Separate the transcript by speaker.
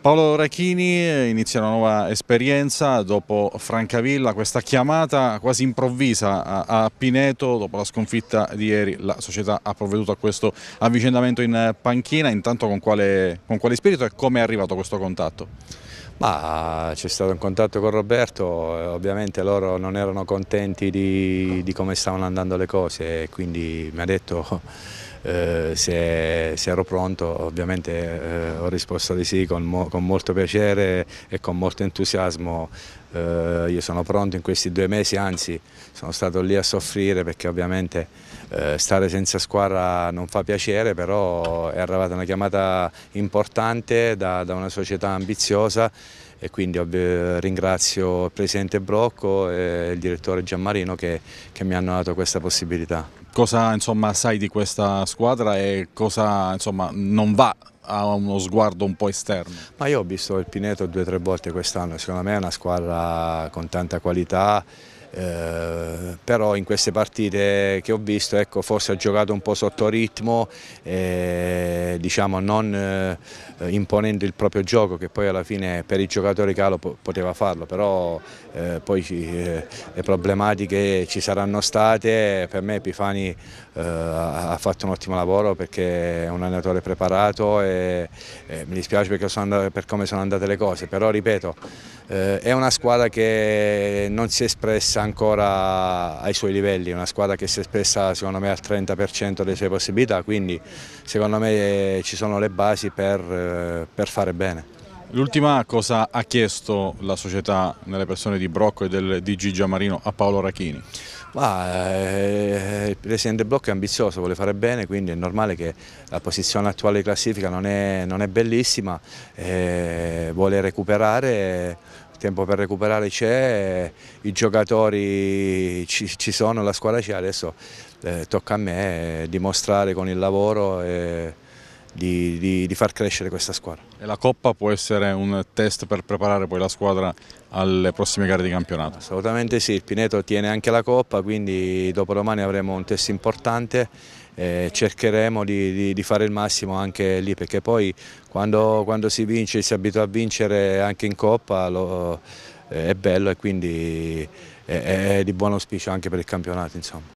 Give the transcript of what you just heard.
Speaker 1: Paolo Rachini eh, inizia una nuova esperienza dopo Francavilla, questa chiamata quasi improvvisa a Pineto dopo la sconfitta di ieri, la società ha provveduto a questo avvicendamento in eh, panchina, intanto con quale, con quale spirito e come è arrivato questo contatto? Eh, c'è stato un contatto con Roberto, ovviamente
Speaker 2: loro non erano contenti di, di come stavano andando le cose quindi mi ha detto eh, se, se, ero pronto ovviamente eh, ho risposto di sì con, mo, con, molto piacere e con molto entusiasmo. Eh, io sono pronto in questi due mesi, anzi sono stato lì a soffrire perché ovviamente eh, stare senza squadra non fa piacere, però è arrivata una chiamata importante da, da una società ambiziosa e quindi ringrazio il presidente Brocco e il direttore Gianmarino che, che mi hanno dato questa possibilità.
Speaker 1: Cosa insomma, sai di questa squadra e cosa insomma, non va a uno sguardo un po' esterno. Ma io ho visto il Pineto due o tre volte quest'anno, secondo me è una squadra con tanta qualità,
Speaker 2: eh, però in queste partite che ho visto ecco, forse ha giocato un po' sotto ritmo, eh, diciamo non eh, imponendo il proprio gioco che poi alla fine per i giocatori calo poteva farlo, però eh, poi eh, le problematiche ci saranno state, per me Epifani ha fatto un ottimo lavoro perché è un allenatore preparato e, e mi dispiace perché sono andato, per come sono andate le cose, però ripeto eh, è una squadra che non si è espressa ancora ai suoi livelli, è una squadra che si è espressa secondo me al 30% delle
Speaker 1: sue possibilità, quindi secondo me ci sono le basi per, eh, per fare bene. L'ultima cosa ha chiesto la società nelle persone di Brocco e del DG Giammarino a Paolo Rachini? Ma, eh, il presidente Brocco è ambizioso, vuole fare
Speaker 2: bene, quindi è normale che la posizione attuale di classifica non è, non è bellissima, eh, vuole recuperare, il tempo per recuperare c'è, eh, i giocatori ci, ci, sono, la squadra c'è, adesso eh, tocca a me eh, dimostrare con il lavoro di, di, di, far crescere questa squadra.
Speaker 1: E la Coppa può essere un test per preparare poi la squadra alle prossime gare di campionato? Assolutamente
Speaker 2: sì, il Pineto tiene anche la Coppa, quindi dopo domani avremo un test importante e cercheremo di, di fare il massimo anche lì, perché poi quando, quando si vince e si abitua a vincere anche in Coppa lo, eh, è bello e quindi è, è di buon auspicio anche per il campionato. Insomma.